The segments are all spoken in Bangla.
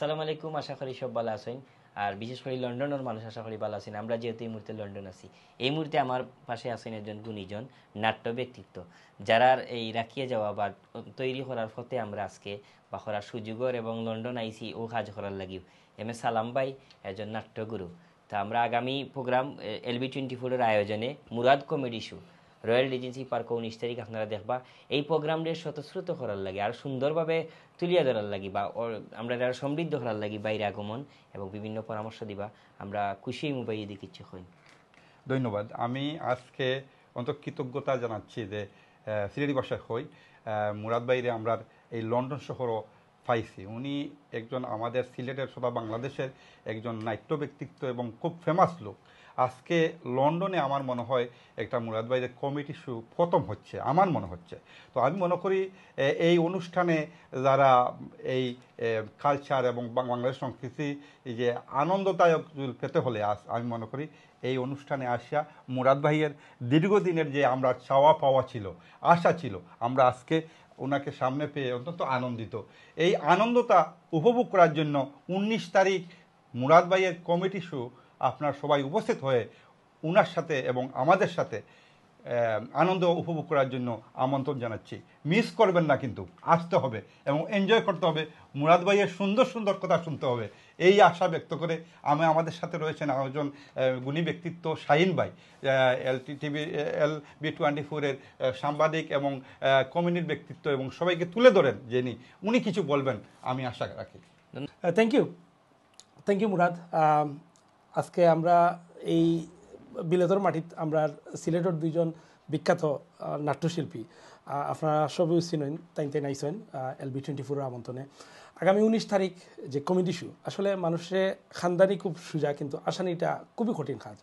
সালাম আলাইকুম আশা করি সব ভালো আছেন আর বিশেষ করে লন্ডনের মানুষ আশা করি ভালো আছেন আমরা যেহেতু এই মুহূর্তে লন্ডন আছি এই মুহূর্তে আমার পাশে আছেন একজন গুণীজন নাট্য ব্যক্তিত্ব যারার এই রাখিয়ে যাওয়া বা তৈরি করার ফতে আমরা আজকে বা করার সুযোগর এবং লন্ডন আইসি ও কাজ করার লাগিও এম এ সালাম ভাই একজন নাট্যগুরু তা আমরা আগামী প্রোগ্রাম এল বি টোয়েন্টি ফোরের আয়োজনে Murad comedy show Royal Regency পার্কও উনিশ তারিখ আপনারা দেখবা এই প্রোগ্রামটির স্বতঃস্ফূর্ত করার লাগে আর সুন্দরভাবে তুলিয়া ধরার লাগি বা আমরা আরও সমৃদ্ধ করার লাগি বাইরে আগমন এবং বিভিন্ন পরামর্শ দিবা আমরা খুশি মোবাইল দিকে ইচ্ছে হই ধন্যবাদ আমি আজকে অন্তত কৃতজ্ঞতা জানাচ্ছি যে সিলেটি বাসায় হই মুরাদ বাইরে আমরা এই লন্ডন শহরও পাইছি উনি একজন আমাদের সিলেটের সদা বাংলাদেশের একজন নাট্য ব্যক্তিত্ব এবং খুব ফেমাস লোক আজকে লন্ডনে আমার মনে হয় একটা মুরাদ কমিটি শু প্রথম হচ্ছে আমার মনে হচ্ছে তো আমি মনে করি এই অনুষ্ঠানে যারা এই কালচার এবং বাংলাদেশ সংস্কৃতি যে আনন্দদায়ক পেতে হলে আস আমি মনে করি এই অনুষ্ঠানে আসিয়া মুরাদ ভাইয়ের দীর্ঘদিনের যে আমরা চাওয়া পাওয়া ছিল আশা ছিল আমরা আজকে ওনাকে সামনে পেয়ে অত্যন্ত আনন্দিত এই আনন্দটা উপভোগ করার জন্য ১৯ তারিখ মুরাদবাইয়ের কমিটি শু আপনার সবাই উপস্থিত হয়ে উনার সাথে এবং আমাদের সাথে আনন্দ উপভোগ করার জন্য আমন্ত্রণ জানাচ্ছি মিস করবেন না কিন্তু আসতে হবে এবং এনজয় করতে হবে মুরাদ ভাইয়ের সুন্দর সুন্দর কথা শুনতে হবে এই আশা ব্যক্ত করে আমি আমাদের সাথে রয়েছেন আরেকজন গুণী ব্যক্তিত্ব শাহিন ভাই L T TV L B twenty ফোরের সাংবাদিক এবং কমিউনির ব্যক্তিত্ব এবং সবাইকে তুলে ধরেন যিনি উনি কিছু বলবেন আমি আশা রাখি thank you thank you Murad আজকে আমরা এই বিলেতর মাটিত আমরা সিলেটর দুইজন বিখ্যাত নাট্যশিল্পী আপনারা সবই চিনেন তাই তাই নাইছেন এল বি টোয়েন্টি ফোরের আমন্ত্রণে আগামী উনিশ তারিখ যে কমেডি শো আসলে মানুষের খানদানি খুব সোজা কিন্তু আসানিটা খুবই কঠিন কাজ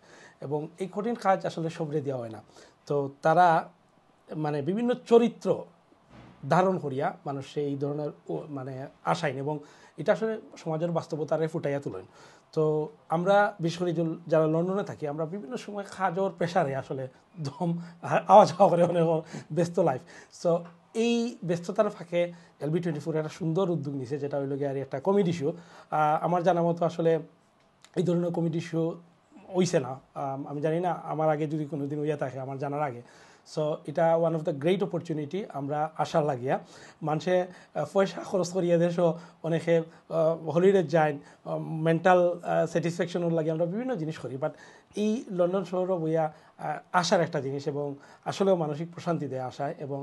এবং এই কঠিন কাজ আসলে সবরে দেওয়া হয় না তো তারা মানে বিভিন্ন চরিত্র ধারণ করিয়া মানুষ এই ধরনের মানে আসাইন এবং এটা আসলে সমাজের বাস্তবতারে ফুটাইয়া তুলেন তো আমরা বিশেষ করে যারা লন্ডনে থাকি আমরা বিভিন্ন সময় খাজর প্রেশারে আসলে দম আওয়াজ হওয়া করে অনেক ব্যস্ত লাইফ সো এই ব্যস্ততার ফাঁকে এলবি টোয়েন্টি ফোর একটা সুন্দর উদ্যোগ নিছে যেটা হইল গিয়ে আর একটা কমেডি শো আমার জানা মতো আসলে এই ধরনের কমেডি শো হইছে না আমি জানি না আমার আগে যদি কোনো দিন হইয়া থাকে আমার জানার আগে সো এটা one of the great opportunity আমরা আশার লাগিয়া মানুষে পয়সা খরচ করিয়া দেশও অনেকে হলিডে যায় মেন্টাল স্যাটিসফ্যাকশনও লাগে আমরা বিভিন্ন জিনিস করি বাট এই লন্ডন শহরও বইয়া আশার একটা জিনিস এবং আসলেও মানসিক প্রশান্তি দেয় আশায় এবং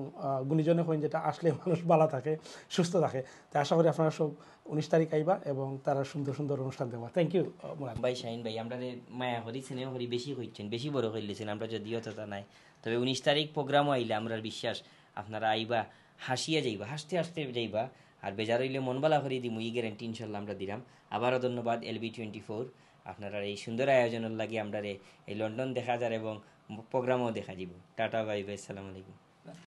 গুণিজনে হইন যেটা আসলে মানুষ ভালো থাকে সুস্থ থাকে তাই আশা করি আপনারা সব উনিশ তারিখ আইবা এবং তারা সুন্দর সুন্দর অনুষ্ঠান দেওয়া থ্যাংক ইউ ভাই শাহিন ভাই আমরা মায়া হরি সিনেমা হরি বেশি হইছেন বেশি বড় হইলেছেন আমরা যদিও তা নাই তবে উনিশ তারিখ প্রোগ্রামও আইলে আমরা বিশ্বাস আপনারা আইবা হাসিয়া যাইবা হাসতে হাসতে যাইবা আর বেজার হইলে মন বালা করি দিমু ই গ্যারেন্টি ইনশাল্লাহ আমরা দিলাম আবারও ধন্যবাদ বি টোয়েন্টি ফোর আপনারা এই সুন্দর আয়োজনের লাগি আমরা এই লন্ডন দেখা যার এবং প্রোগ্রামও দেখা যাব টাটা বাই বাই সালাম আলাইকুম